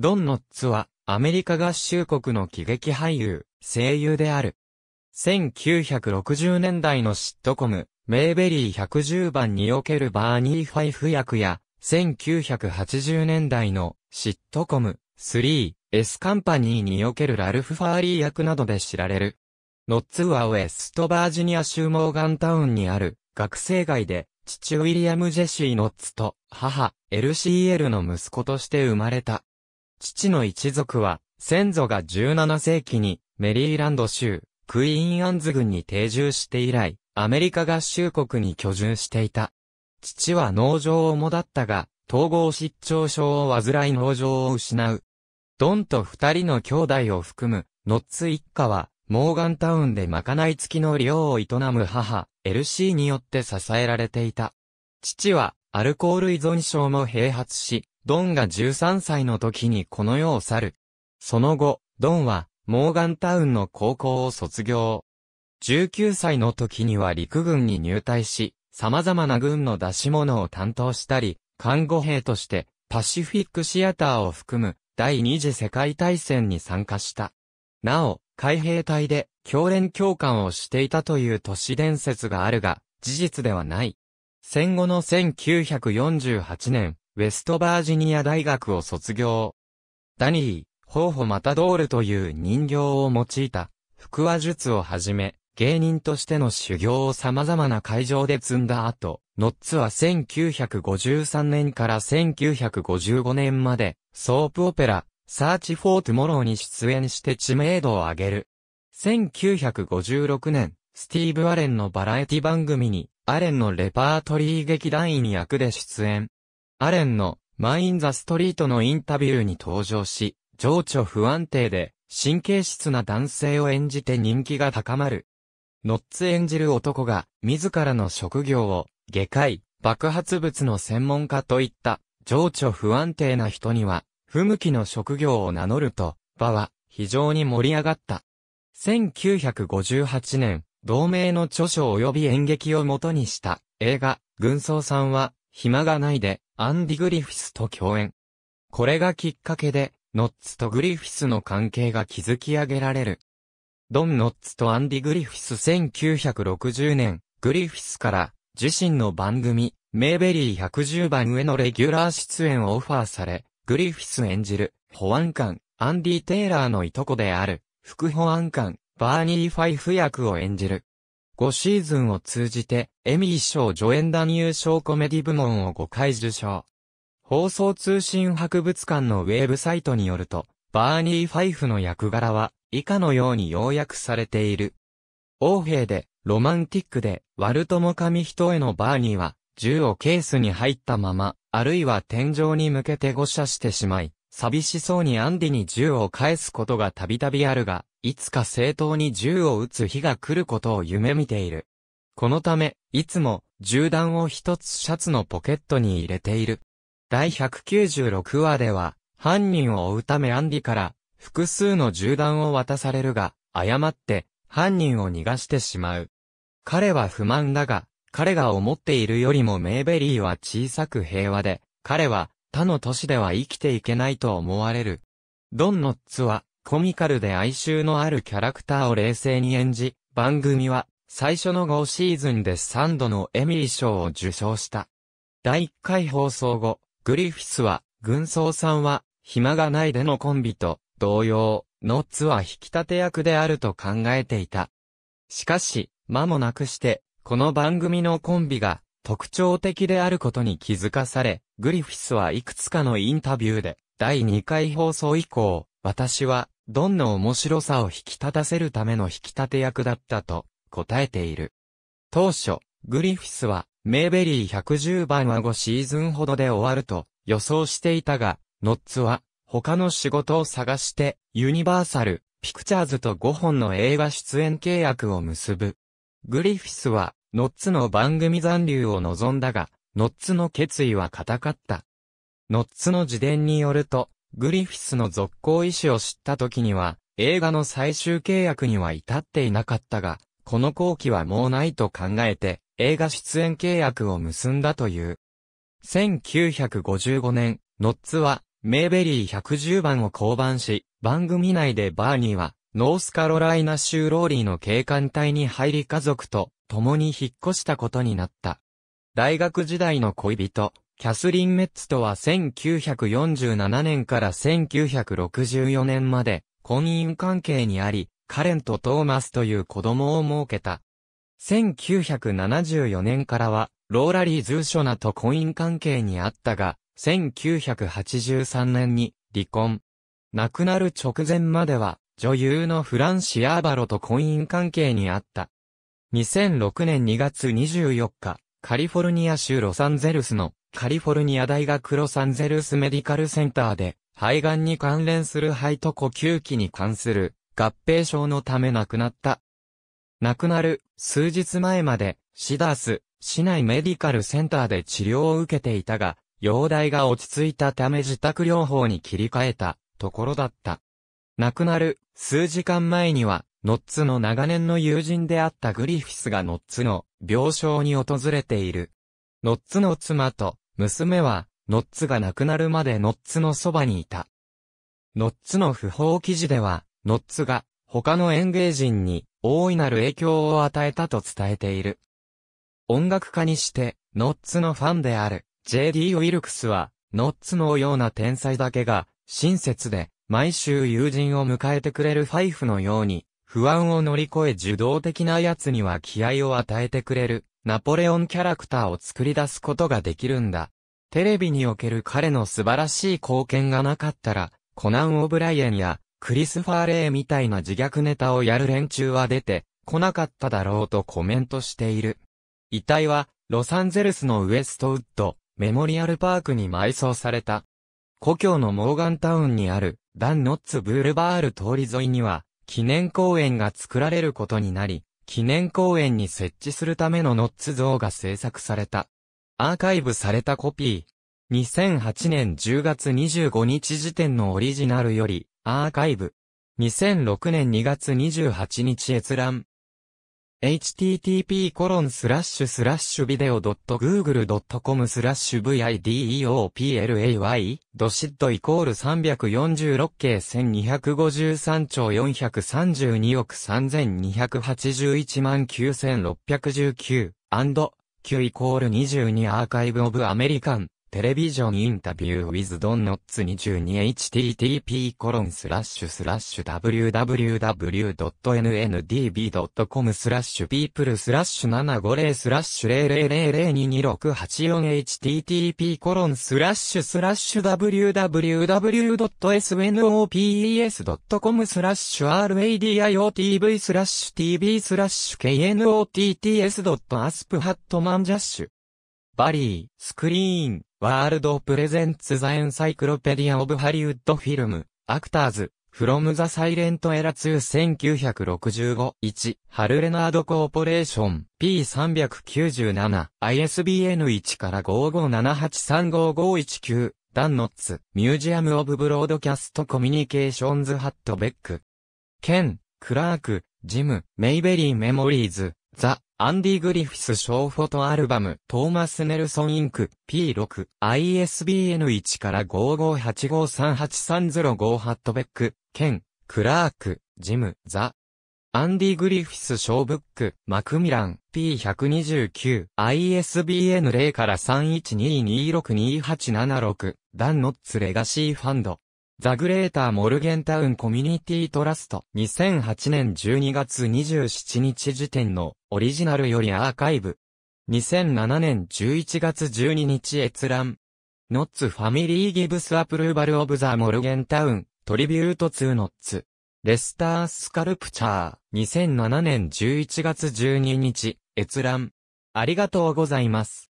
ドン・ノッツは、アメリカ合衆国の喜劇俳優、声優である。1960年代のシットコム、メーベリー110番におけるバーニー・ファイフ役や、1980年代のシットコム3、S カンパニーにおけるラルフ・ファーリー役などで知られる。ノッツはウェストバージニア州モーガンタウンにある学生街で、父ウィリアム・ジェシー・ノッツと母、LCL の息子として生まれた。父の一族は、先祖が17世紀にメリーランド州、クイーンアンズ郡に定住して以来、アメリカ合衆国に居住していた。父は農場をもだったが、統合失調症を患い農場を失う。ドンと二人の兄弟を含む、ノッツ一家は、モーガンタウンでまかない付きの寮を営む母、LC によって支えられていた。父は、アルコール依存症も併発し、ドンが13歳の時にこの世を去る。その後、ドンは、モーガンタウンの高校を卒業。19歳の時には陸軍に入隊し、様々な軍の出し物を担当したり、看護兵として、パシフィックシアターを含む第二次世界大戦に参加した。なお、海兵隊で、教練教官をしていたという都市伝説があるが、事実ではない。戦後の1948年、ウェストバージニア大学を卒業。ダニー、ホーホマタドールという人形を用いた、腹話術をはじめ、芸人としての修行を様々な会場で積んだ後、ノッツは1953年から1955年まで、ソープオペラ、サーチフォートモローに出演して知名度を上げる。1956年、スティーブ・アレンのバラエティ番組に、アレンのレパートリー劇団員役で出演。アレンのマイン・ザ・ストリートのインタビューに登場し、情緒不安定で神経質な男性を演じて人気が高まる。ノッツ演じる男が自らの職業を外科医、爆発物の専門家といった情緒不安定な人には不向きの職業を名乗ると場は非常に盛り上がった。1958年、同名の著書及び演劇をもとにした映画、軍曹さんは暇がないでアンディ・グリフィスと共演。これがきっかけで、ノッツとグリフィスの関係が築き上げられる。ドン・ノッツとアンディ・グリフィス1960年、グリフィスから自身の番組、メーベリー110番へのレギュラー出演をオファーされ、グリフィス演じる保安官、アンディ・テイラーのいとこである、副保安官、バーニー・ファイフ役を演じる。5シーズンを通じて、エミー賞助演男優賞コメディ部門を5回受賞。放送通信博物館のウェブサイトによると、バーニー・ファイフの役柄は、以下のように要約されている。王兵で、ロマンティックで、悪友神人へのバーニーは、銃をケースに入ったまま、あるいは天井に向けて誤射してしまい、寂しそうにアンディに銃を返すことがたびたびあるが、いつか正当に銃を撃つ日が来ることを夢見ている。このため、いつも銃弾を一つシャツのポケットに入れている。第196話では、犯人を追うためアンディから複数の銃弾を渡されるが、誤って犯人を逃がしてしまう。彼は不満だが、彼が思っているよりもメイベリーは小さく平和で、彼は他の都市では生きていけないと思われる。ドンノッツはコミカルで哀愁のあるキャラクターを冷静に演じ、番組は最初の5シーズンで3度のエミリー賞を受賞した。第1回放送後、グリフィスは、軍曹さんは、暇がないでのコンビと、同様、ノッツは引き立て役であると考えていた。しかし、間もなくして、この番組のコンビが、特徴的であることに気づかされ、グリフィスはいくつかのインタビューで、第2回放送以降、私は、どんな面白さを引き立たせるための引き立て役だったと答えている。当初、グリフィスは、メーベリー110番は5シーズンほどで終わると予想していたが、ノッツは、他の仕事を探して、ユニバーサル、ピクチャーズと5本の映画出演契約を結ぶ。グリフィスは、ノッツの番組残留を望んだが、ノッツの決意は固かった。ノッツの自伝によると、グリフィスの続行意思を知った時には、映画の最終契約には至っていなかったが、この後期はもうないと考えて、映画出演契約を結んだという。1955年、ノッツは、メーベリー110番を降板し、番組内でバーニーは、ノースカロライナ州ローリーの警官隊に入り家族と共に引っ越したことになった。大学時代の恋人、キャスリン・メッツとは1947年から1964年まで婚姻関係にあり、カレンとトーマスという子供を設けた。1974年からは、ローラリー・ズーショナと婚姻関係にあったが、1983年に離婚。亡くなる直前までは、女優のフランシアーバロと婚姻関係にあった。2006年2月24日、カリフォルニア州ロサンゼルスのカリフォルニア大学ロサンゼルスメディカルセンターで、肺がんに関連する肺と呼吸器に関する合併症のため亡くなった。亡くなる数日前までシダース市内メディカルセンターで治療を受けていたが、容体が落ち着いたため自宅療法に切り替えたところだった。亡くなる数時間前には、ノッツの長年の友人であったグリフィスがノッツの病床に訪れている。ノッツの妻と娘は、ノッツが亡くなるまでノッツのそばにいた。ノッツの不法記事では、ノッツが、他の演芸人に、大いなる影響を与えたと伝えている。音楽家にして、ノッツのファンである、J.D. ウィルクスは、ノッツのような天才だけが、親切で、毎週友人を迎えてくれるファイフのように、不安を乗り越え受動的な奴には気合を与えてくれる、ナポレオンキャラクターを作り出すことができるんだ。テレビにおける彼の素晴らしい貢献がなかったら、コナン・オブライエンやクリス・ファーレイみたいな自虐ネタをやる連中は出てこなかっただろうとコメントしている。遺体は、ロサンゼルスのウエストウッド、メモリアルパークに埋葬された。故郷のモーガンタウンにある、ダン・ノッツ・ブールバール通り沿いには、記念公園が作られることになり、記念公園に設置するためのノッツ像が制作された。アーカイブされたコピー。2008年10月25日時点のオリジナルより、アーカイブ。2006年2月28日閲覧。http://video.google.com スラッシュ v i d e o p l a y ドシッドイコール346系1253兆432億3281万9619アンド Q イコール22アーカイブオブアメリカンテレビジョンインタビュー with Don ツ n o t s 22http コロンスラッシュスラッシュ www.nndb.com スラッシュ people スラッシュ750スラッシュ0 0 0 0 2 2 6 8 4 http コロンスラッシュスラッシュ www.snopes.com スラッシュ radiotv スラッシュ tv スラッシュ knots.asp ハットマンジャッシュバリー、スクリーン、ワールドプレゼンツザエンサイクロペディアオブハリウッドフィルム、アクターズ、フロムザサイレントエラ2 1965-1、ハルレナードコーポレーション P397、ISBN1 から5578355519、ダンノッツ、ミュージアムオブブロードキャストコミュニケーションズハットベック。ケン、クラーク、ジム、メイベリーメモリーズ、ザ、アンディ・グリフィス小フォトアルバム、トーマス・ネルソン・インク、P6、ISBN1 から5585383055ハットベック、ケン、クラーク、ジム、ザ。アンディ・グリフィス小ブック、マクミラン、P129、ISBN0 から312262876、ダンノッツ・レガシー・ファンド。ザ・グレーター・モルゲンタウン・コミュニティ・トラスト。2008年12月27日時点のオリジナルよりアーカイブ。2007年11月12日閲覧。ノッツファミリーギブスアプルーバルオブザモルゲンタウントリビュートツーノッツレスター・スカルプチャー。2007年11月12日閲覧。ありがとうございます。